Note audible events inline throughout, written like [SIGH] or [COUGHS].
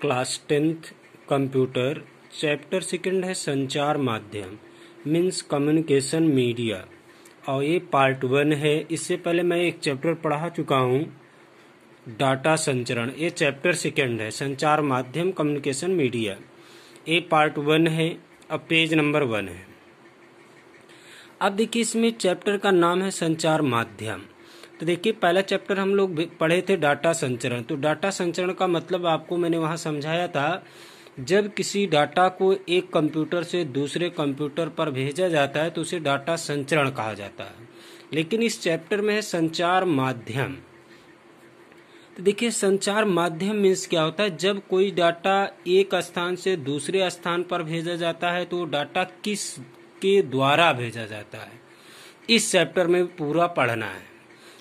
class tenth computer chapter second है संचार माध्यम मीन्स कम्युनिकेशन मीडिया और ये पार्ट वन है इससे पहले मैं एक चैप्टर पढ़ा चुका हूँ डाटा संचरण ये चैप्टर सेकंड है संचार माध्यम कम्युनिकेशन मीडिया ये पार्ट वन है अब पेज नंबर वन है अब देखिए इसमें चैप्टर का नाम है संचार माध्यम तो देखिए पहला चैप्टर हम लोग पढ़े थे डाटा संचरण तो डाटा संचरण का मतलब आपको मैंने वहाँ समझाया था जब किसी डाटा को एक कंप्यूटर से दूसरे कंप्यूटर पर भेजा जाता है तो उसे डाटा संचरण कहा जाता है लेकिन इस चैप्टर में है संचार माध्यम तो देखिए संचार माध्यम मीन्स क्या होता है जब कोई डाटा एक स्थान से दूसरे स्थान पर भेजा जाता है तो वो डाटा किस के द्वारा भेजा जाता है इस चैप्टर में पूरा पढ़ना है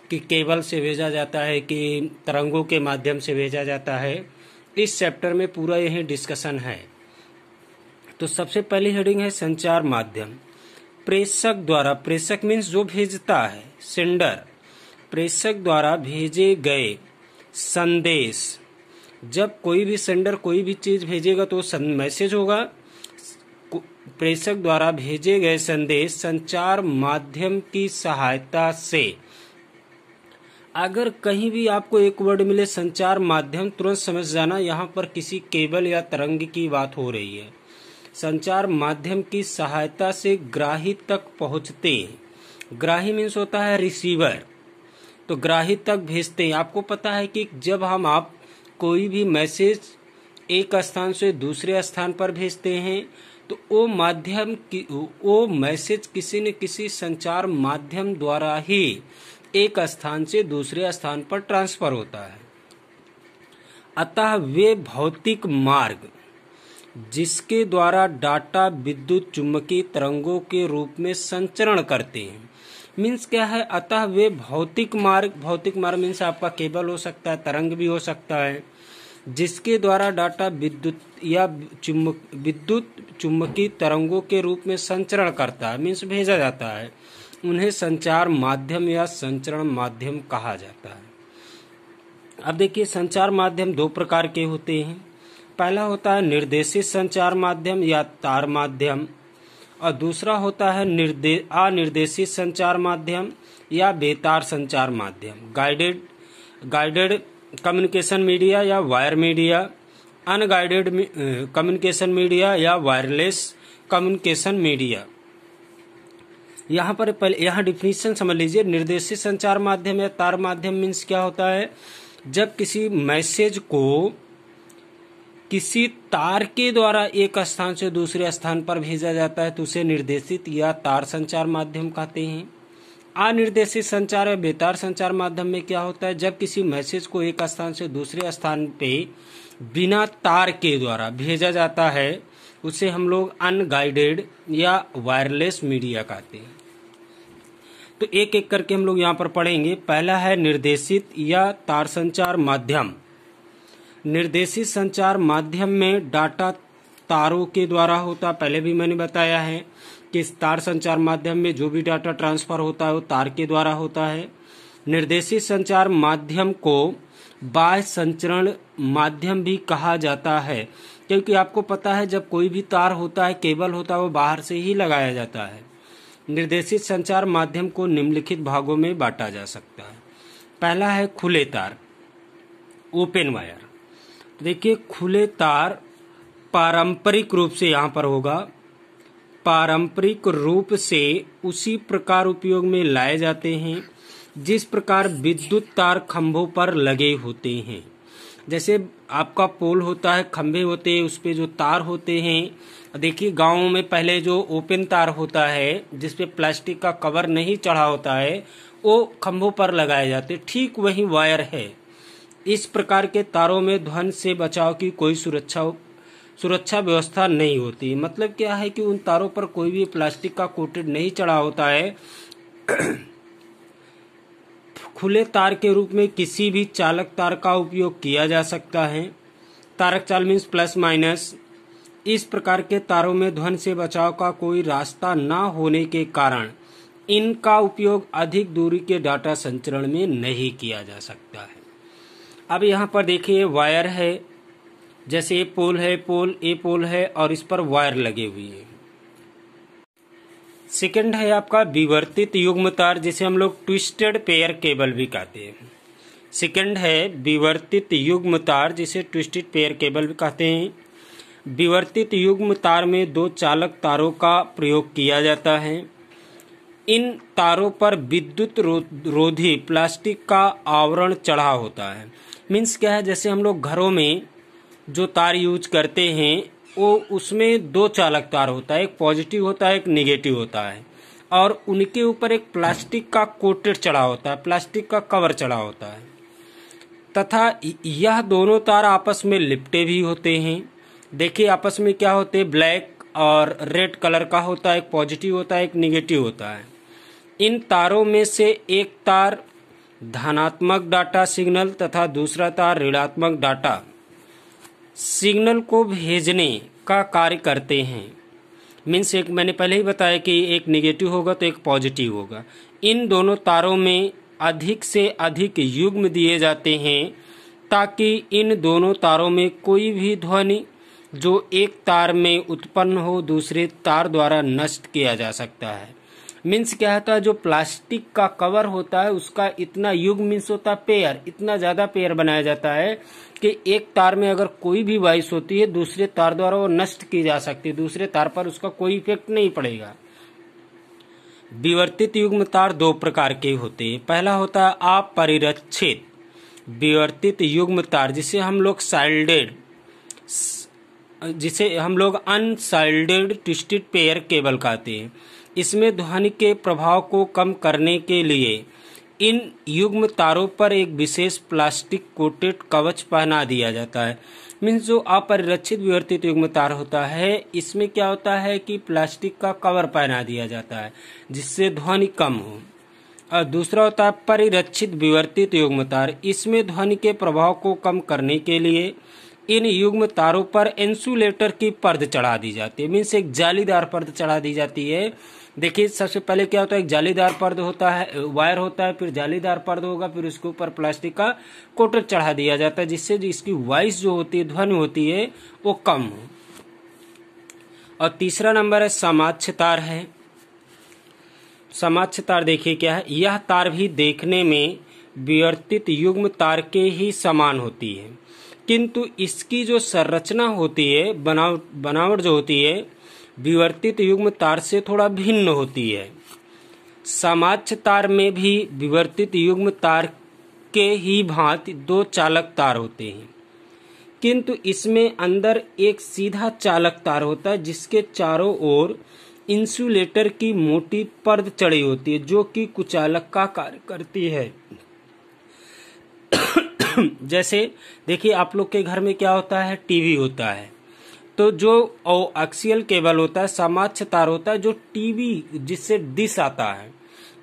कि केबल से भेजा जाता है कि तरंगों के माध्यम से भेजा जाता है इस चैप्टर में पूरा यही डिस्कशन है तो सबसे पहली हेडिंग है संचार माध्यम प्रेषक द्वारा प्रेषक मीन्स जो भेजता है सेंडर प्रेषक द्वारा भेजे गए संदेश जब कोई भी सेंडर कोई भी चीज़ भेजेगा तो मैसेज होगा प्रेषक द्वारा भेजे गए संदेश संचार माध्यम की सहायता से अगर कहीं भी आपको एक वर्ड मिले संचार माध्यम तुरंत समझ जाना यहाँ पर किसी केबल या तरंग की बात हो रही है संचार माध्यम की सहायता से ग्राही तक पहुँचते हैं ग्राही मीन्स होता है रिसीवर तो ग्राही तक भेजते हैं आपको पता है कि जब हम आप कोई भी मैसेज एक स्थान से दूसरे स्थान पर भेजते हैं तो वो माध्यम की वो मैसेज किसी न किसी संचार माध्यम द्वारा ही एक स्थान से दूसरे स्थान पर ट्रांसफर होता है अतः वे भौतिक मार्ग जिसके द्वारा डाटा विद्युत चुंबकीय तरंगों के रूप में संचरण करते हैं मीन्स क्या है अतः वे भौतिक मार्ग भौतिक मार्ग मीन्स आपका केबल हो सकता है तरंग भी हो सकता है जिसके द्वारा डाटा विद्युत या चुम्बक विद्युत चुम्बकीय तरंगों के रूप में संचरण करता है मीन्स भेजा जाता है उन्हें संचार माध्यम या संचरण माध्यम कहा जाता है अब देखिए संचार माध्यम दो प्रकार के होते हैं पहला होता है निर्देशित संचार माध्यम या तार माध्यम और दूसरा होता है निर्दे अनिर्देशित संचार माध्यम या बेतार संचार माध्यम गाइडेड गाइडेड कम्युनिकेशन मीडिया या wire media unguided communication media या वायरलेस कम्युनिकेशन मीडिया यहाँ पर पहले यहाँ डिफिनीशन समझ लीजिए निर्देशित संचार माध्यम या तार माध्यम मीन्स क्या होता है जब किसी मैसेज को किसी तार के द्वारा एक स्थान से दूसरे स्थान पर भेजा जाता है तो उसे निर्देशित या तार संचार माध्यम कहते हैं अनिर्देशित संचार या बेतार संचार माध्यम में क्या होता है जब किसी मैसेज को एक स्थान से दूसरे स्थान पे बिना तार के द्वारा भेजा जाता है उसे हम लोग अनगाइडेड या वायरलेस मीडिया कहते हैं तो एक एक करके हम लोग यहाँ पर पढ़ेंगे पहला है निर्देशित या तार संचार माध्यम निर्देशित संचार माध्यम में डाटा तारों के द्वारा होता पहले भी मैंने बताया है कि तार संचार माध्यम में जो भी डाटा ट्रांसफर होता है वो तार के द्वारा होता है निर्देशित संचार माध्यम को बाह्य संचरण माध्यम भी कहा जाता है क्योंकि आपको पता है जब कोई भी तार होता है केबल होता है वो बाहर से ही लगाया जाता है निर्देशित संचार माध्यम को निम्नलिखित भागों में बांटा जा सकता है पहला है खुले तार ओपन वायर देखिए खुले तार पारंपरिक रूप से यहाँ पर होगा पारंपरिक रूप से उसी प्रकार उपयोग में लाए जाते हैं जिस प्रकार विद्युत तार खंभों पर लगे होते हैं जैसे आपका पोल होता है खंभे होते हैं उस पर जो तार होते हैं देखिए गाँव में पहले जो ओपन तार होता है जिसपे प्लास्टिक का कवर नहीं चढ़ा होता है वो खंभों पर लगाए जाते ठीक वही वायर है इस प्रकार के तारों में ध्वन से बचाव की कोई सुरक्षा सुरक्षा व्यवस्था नहीं होती मतलब क्या है कि उन तारों पर कोई भी प्लास्टिक का कोटेड नहीं चढ़ा होता है खुले तार के रूप में किसी भी चालक तार का उपयोग किया जा सकता है तारक चाल मीन्स प्लस माइनस इस प्रकार के तारों में ध्वन से बचाव का कोई रास्ता न होने के कारण इनका उपयोग अधिक दूरी के डाटा संचरण में नहीं किया जा सकता है अब यहाँ पर देखिए वायर है जैसे ये पोल है पोल ए पोल है और इस पर वायर लगे हुए हैं सेकंड है आपका विवर्तित युग्म तार जिसे हम लोग ट्विस्टेड पेयर केबल भी कहते हैं सेकंड है विवर्तित युग्म तार जिसे ट्विस्टेड पेयर केबल भी कहते हैं विवर्तित युग्म तार में दो चालक तारों का प्रयोग किया जाता है इन तारों पर विद्युत रोधी प्लास्टिक का आवरण चढ़ा होता है मीन्स क्या है जैसे हम लोग घरों में जो तार यूज करते हैं वो उसमें दो चालक तार होता है एक पॉजिटिव होता है एक निगेटिव होता है और उनके ऊपर एक प्लास्टिक का कोटेड चढ़ा होता है प्लास्टिक का कवर चढ़ा होता है तथा यह दोनों तार आपस में लिपटे भी होते हैं देखिए आपस में क्या होते हैं ब्लैक और रेड कलर का होता है एक पॉजिटिव होता है एक निगेटिव होता है इन तारों में से एक तार धनात्मक डाटा सिग्नल तथा दूसरा तार ऋणात्मक डाटा सिग्नल को भेजने का कार्य करते हैं मीन्स एक मैंने पहले ही बताया कि एक नेगेटिव होगा तो एक पॉजिटिव होगा इन दोनों तारों में अधिक से अधिक युग्म दिए जाते हैं ताकि इन दोनों तारों में कोई भी ध्वनि जो एक तार में उत्पन्न हो दूसरे तार द्वारा नष्ट किया जा सकता है मीन्स क्या होता है जो प्लास्टिक का कवर होता है उसका इतना युग मीन्स होता है पेयर इतना ज़्यादा पेयर बनाया जाता है कि एक तार में अगर कोई भी वाइस होती है दूसरे तार द्वारा वो नष्ट की जा सकती है दूसरे तार पर उसका कोई इफेक्ट नहीं पड़ेगा विवर्तित युग्म तार दो प्रकार के होते हैं पहला होता है अपरिरक्षित विवर्तित युग्म तार जिसे हम लोग साइल्डेड जिसे हम लोग अनसाइल्डेड ट्विस्टेड पेयर केबल कहते हैं इसमें ध्वनि के प्रभाव को कम करने के लिए इन युग्म तारों पर एक विशेष प्लास्टिक कोटेड कवच पहना दिया जाता है मीन्स जो अपरिरक्षित विवर्तित युग्म तार होता है इसमें क्या होता है कि प्लास्टिक का कवर पहना दिया जाता है जिससे ध्वनि कम हो और दूसरा होता है परिरक्षित विवर्तित युग्म तार इसमें ध्वनि के प्रभाव को कम करने के लिए इन युग्म तारों पर इंसुलेटर की पर्द चढ़ा दी जाती है मीन्स एक जालीदार पर्द चढ़ा दी जाती है देखिए सबसे पहले क्या होता है एक जालीदार पर्द होता है वायर होता है फिर जालीदार पर्द होगा फिर उसके ऊपर प्लास्टिक का कोटर चढ़ा दिया जाता है जिससे इसकी वॉइस जो होती है ध्वनि होती है वो कम हो और तीसरा नंबर है समाच्छ तार है समाच्छ तार देखिए क्या है यह तार भी देखने में विवर्तित युग्म तार के ही समान होती है किंतु इसकी जो संरचना होती है बनावट बनावट जो होती है विवर्तित युग्म तार से थोड़ा भिन्न होती है सामाच तार में भी विवर्तित युग्म तार के ही भांति दो चालक तार होते हैं किंतु इसमें अंदर एक सीधा चालक तार होता है जिसके चारों ओर इंसुलेटर की मोटी पर्द चढ़ी होती है जो कि कुचालक का कार्य करती है [COUGHS] जैसे देखिए आप लोग के घर में क्या होता है टीवी होता है तो जो एक्सियल केबल होता है समाक्ष तार होता है जो टीवी जिससे डिस आता है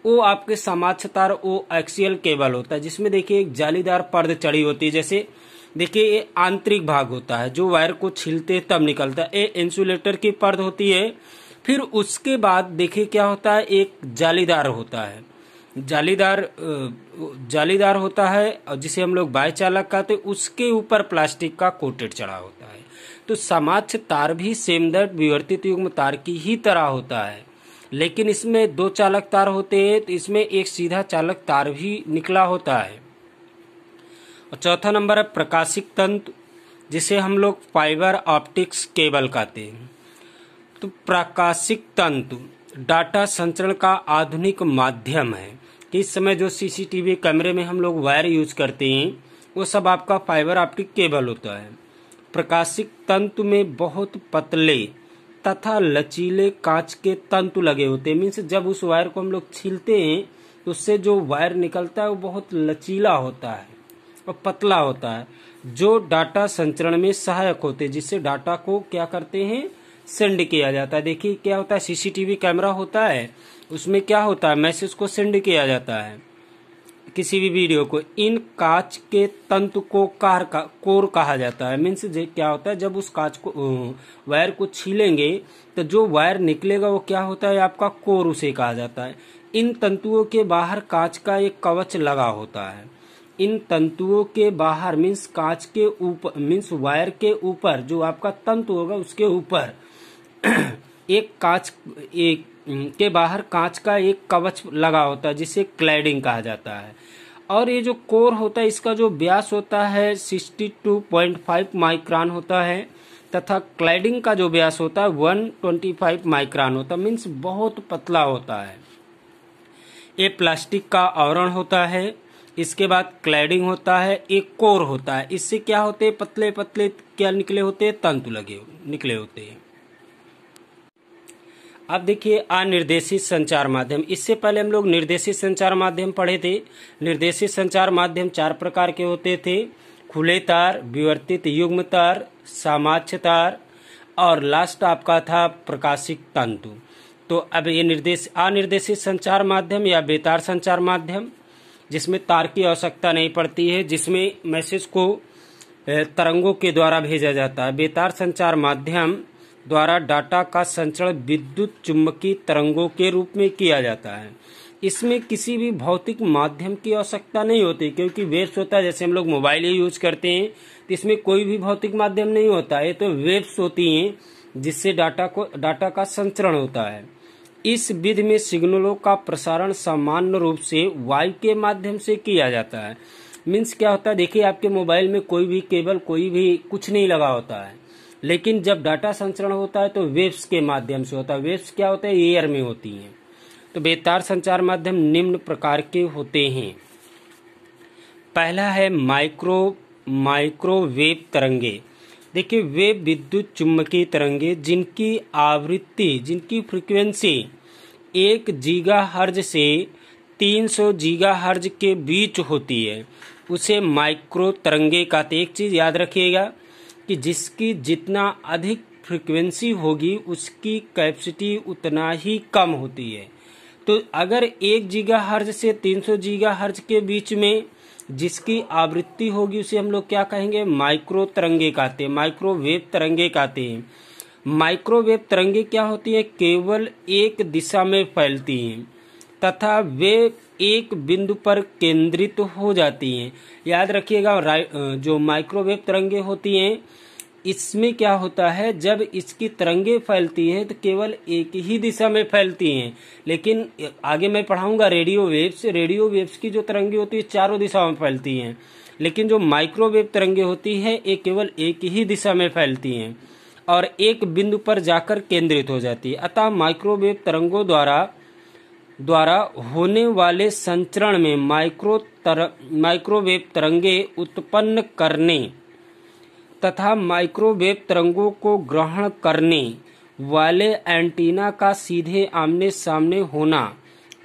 वो आपके समाक्ष तार वो एक्सियल केबल होता है जिसमें देखिए एक जालीदार पर्द चढ़ी होती है जैसे देखिए ये आंतरिक भाग होता है जो वायर को छिलते तब निकलता है ये इंसुलेटर की पर्द होती है फिर उसके बाद देखिए क्या होता है एक जालीदार होता है जालीदार जालीदार होता है और जिसे हम लोग बाय चालक कहते हैं उसके ऊपर प्लास्टिक का कोटेड चढ़ा होता है तो समाक्ष तार भी सेमदट विवर्तित युग्म तार की ही तरह होता है लेकिन इसमें दो चालक तार होते हैं तो इसमें एक सीधा चालक तार भी निकला होता है और चौथा नंबर है प्रकाशिक तंत्र जिसे हम लोग फाइबर ऑप्टिक्स केबल कहते हैं तो प्राकाशिक तंत्र डाटा संचरण का आधुनिक माध्यम है कि इस समय जो सीसीटीवी कैमरे में हम लोग वायर यूज करते हैं वो सब आपका फाइबर ऑप्टिक केबल होता है प्रकाशिक तंतु में बहुत पतले तथा लचीले कांच के तंतु लगे होते हैं मीन्स जब उस वायर को हम लोग छीलते हैं तो उससे जो वायर निकलता है वो बहुत लचीला होता है और पतला होता है जो डाटा संचरण में सहायक होते हैं जिससे डाटा को क्या करते हैं सेंड किया जाता है देखिए क्या होता है सीसीटीवी कैमरा होता है उसमें क्या होता है मैसेज को सेंड किया जाता है किसी भी वीडियो को इन कांच के तंतु को कार का कोर कहा जाता है मीन्स क्या होता है जब उस कांच को वायर को छीलेंगे तो जो वायर निकलेगा वो क्या होता है आपका कोर उसे कहा जाता है इन तंतुओं के बाहर कांच का एक कवच लगा होता है इन तंतुओं के बाहर मीन्स कांच के ऊपर मीन्स वायर के ऊपर जो आपका तंतु होगा उसके ऊपर [CLEARS THROAT] एक कांच एक के बाहर कांच का एक कवच लगा होता है जिसे क्लैडिंग कहा जाता है और ये जो कोर होता है इसका जो व्यास होता है 62.5 माइक्रॉन होता है तथा क्लैडिंग का जो व्यास होता है 125 माइक्रॉन होता है मीन्स बहुत पतला होता है ये प्लास्टिक का आवरण होता है इसके बाद क्लैडिंग होता है एक कोर होता है इससे क्या होते पतले पतले क्या निकले होते हैं तंतु लगे निकले होते हैं अब देखिए अनिर्देशित संचार माध्यम इससे पहले हम लोग निर्देशित संचार माध्यम पढ़े थे निर्देशित संचार माध्यम चार प्रकार के होते थे खुले तार विवर्तित युग्म तार सामाच्य तार और लास्ट आपका था प्रकाशिक तंतु तो अब ये निर्देश अनिर्देशित संचार माध्यम या बेतार संचार माध्यम जिसमें तार की आवश्यकता नहीं पड़ती है जिसमें मैसेज को तरंगों के द्वारा भेजा जाता है बेतार संचार माध्यम द्वारा डाटा का संचरण विद्युत चुम्बकीय तरंगों के रूप में किया जाता है इसमें किसी भी भौतिक माध्यम की आवश्यकता नहीं होती क्योंकि वेब्स होता है जैसे हम लोग मोबाइल ही यूज करते हैं तो इसमें कोई भी भौतिक माध्यम नहीं होता है तो वेब्स होती हैं जिससे डाटा को डाटा का संचरण होता है इस विधि में सिग्नलों का प्रसारण सामान्य रूप से वायु के माध्यम से किया जाता है मीन्स क्या होता है देखिए आपके मोबाइल में कोई भी केबल कोई भी कुछ नहीं लगा होता है लेकिन जब डाटा संचरण होता है तो वेव्स के माध्यम से होता है वेव्स क्या होते हैं एयर में होती हैं तो बेतार संचार माध्यम निम्न प्रकार के होते हैं पहला है माइक्रो माइक्रोवेव तरंगे देखिए वे विद्युत चुम्बकीय तरंगे जिनकी आवृत्ति जिनकी फ्रीक्वेंसी एक जीगा हर्ज से 300 जीगा हर्ज के बीच होती है उसे माइक्रो तरंगे कहते एक चीज़ याद रखिएगा कि जिसकी जितना अधिक फ्रिक्वेंसी होगी उसकी कैपेसिटी उतना ही कम होती है तो अगर एक जीगा हर्ज से 300 जीगा हर्ज के बीच में जिसकी आवृत्ति होगी उसे हम लोग क्या कहेंगे माइक्रो तरंगे कहते हैं माइक्रोवेव तरंगे कहते हैं माइक्रोवेव तरंगे क्या होती है केवल एक दिशा में फैलती हैं तथा वे एक बिंदु पर केंद्रित हो जाती हैं याद रखिएगा जो माइक्रोवेव तरंगे होती हैं इसमें क्या होता है जब इसकी तरंगे फैलती हैं तो केवल एक ही दिशा में फैलती हैं लेकिन आगे मैं पढ़ाऊंगा रेडियो वेव्स रेडियो वेव्स की जो तरंगे होती है चारों दिशाओं में फैलती हैं लेकिन जो माइक्रोवेव तरंगे होती हैं ये केवल एक ही दिशा में फैलती हैं और एक बिंदु पर जाकर केंद्रित हो जाती है अतः माइक्रोवेव तरंगों द्वारा द्वारा होने वाले संचरण में माइक्रो तर, माइक्रोवेव तरंगे उत्पन्न करने तथा माइक्रोवेव तरंगों को ग्रहण करने वाले एंटीना का सीधे आमने सामने होना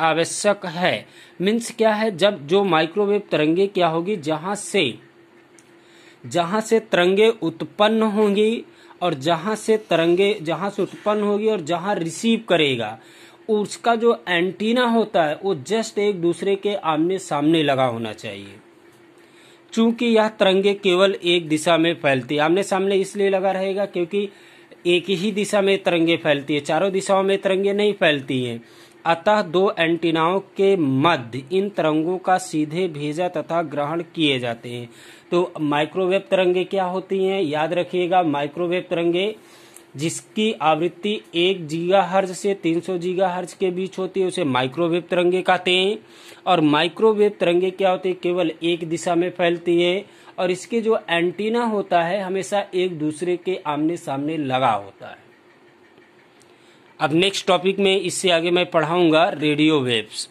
आवश्यक है मीन्स क्या है जब जो माइक्रोवेव तरंगे क्या होगी जहां से जहां से तरंगे उत्पन्न होंगी और जहाँ से तरंगे जहाँ से उत्पन्न होगी और जहाँ रिसीव करेगा उसका जो एंटीना होता है वो जस्ट एक दूसरे के आमने सामने लगा होना चाहिए चूंकि यह तरंगे केवल एक दिशा में फैलती है आमने सामने इसलिए लगा रहेगा क्योंकि एक ही दिशा में तरंगे फैलती है चारों दिशाओं में तरंगे नहीं फैलती हैं अतः दो एंटीनाओं के मध्य इन तरंगों का सीधे भेजा तथा ग्रहण किए जाते हैं तो माइक्रोवेव तरंगे क्या होती हैं याद रखिएगा माइक्रोवेव तरंगे जिसकी आवृत्ति एक जीगाहर्ज से 300 हर्ज के बीच होती है उसे माइक्रोवेव तरंगे कहते हैं और माइक्रोवेव तरंगे क्या होते है केवल एक दिशा में फैलती है और इसके जो एंटीना होता है हमेशा एक दूसरे के आमने सामने लगा होता है अब नेक्स्ट टॉपिक में इससे आगे मैं पढ़ाऊंगा रेडियो वेव्स